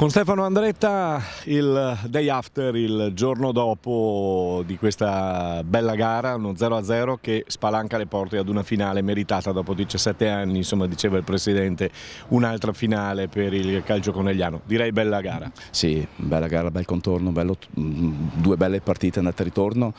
Con Stefano Andretta il day after, il giorno dopo di questa bella gara, uno 0-0 che spalanca le porte ad una finale meritata dopo 17 anni, insomma diceva il Presidente, un'altra finale per il calcio conegliano. Direi bella gara. Sì, bella gara, bel contorno, bello, mm, due belle partite andata e ritorno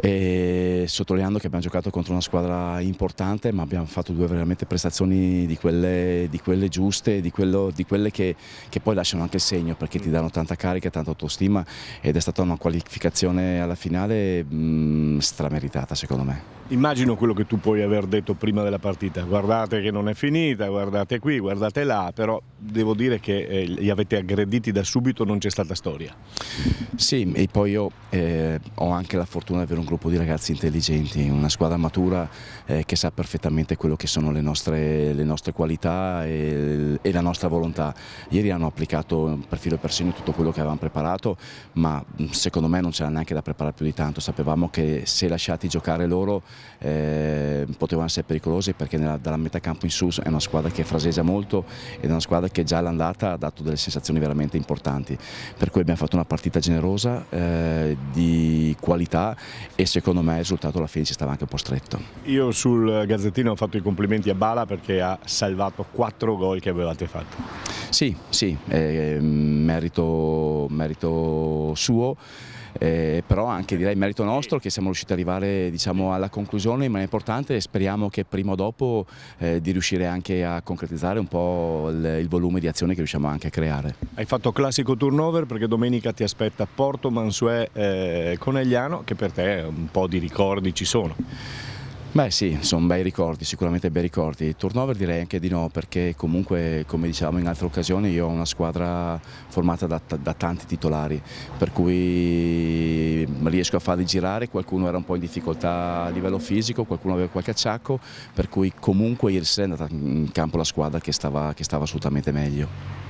e sottolineando che abbiamo giocato contro una squadra importante ma abbiamo fatto due veramente prestazioni di quelle, di quelle giuste, di, quello, di quelle che, che, poi lasciano anche segno perché ti danno tanta carica, tanta autostima ed è stata una qualificazione alla finale mh, mm, strameritata secondo me. Immagino quello che tu puoi aver detto prima della partita, guardate che non è finita, guardate qui, guardate là, però devo dire che eh, li avete aggrediti da subito, non c'è stata storia. Sì, e poi io eh, ho anche la fortuna di avere un gruppo di ragazzi intelligenti, una squadra matura eh, che sa perfettamente quello che sono le nostre, le nostre qualità e, e, la nostra volontà. Ieri hanno applicato per filo e per segno tutto quello che avevamo preparato, ma mm, secondo me non c'era neanche da preparare più di tanto, sapevamo che se lasciati giocare loro eh, potevano essere pericolosi perché nella, dalla metà campo in su è una squadra che fraseggia molto ed è una squadra squadra che già l'andata ha dato delle sensazioni veramente importanti, per cui abbiamo fatto una partita generosa, eh, di qualità e secondo me il risultato alla fine ci stava anche un po' stretto. Io sul Gazzettino ho fatto i complimenti a Bala perché ha salvato quattro gol che avevate fatto. Sì, sì, eh, merito, merito suo. Eh, però anche direi merito nostro che siamo riusciti ad arrivare diciamo, alla conclusione in maniera importante e speriamo che prima o dopo eh, di riuscire anche a concretizzare un po' il, il volume di azione che riusciamo anche a creare. Hai fatto classico turnover perché domenica ti aspetta Porto, Mansuè, eh, Conegliano che per te un po' di ricordi ci sono. Beh sì, sono bei ricordi, sicuramente bei ricordi. Turnover direi anche di no perché comunque, come dicevamo in altre occasioni, io ho una squadra formata da, da tanti titolari, per cui riesco a farli girare, qualcuno era un po' in difficoltà a livello fisico, qualcuno aveva qualche acciacco, per cui comunque ieri sera è andata in campo la squadra che stava, che stava assolutamente meglio.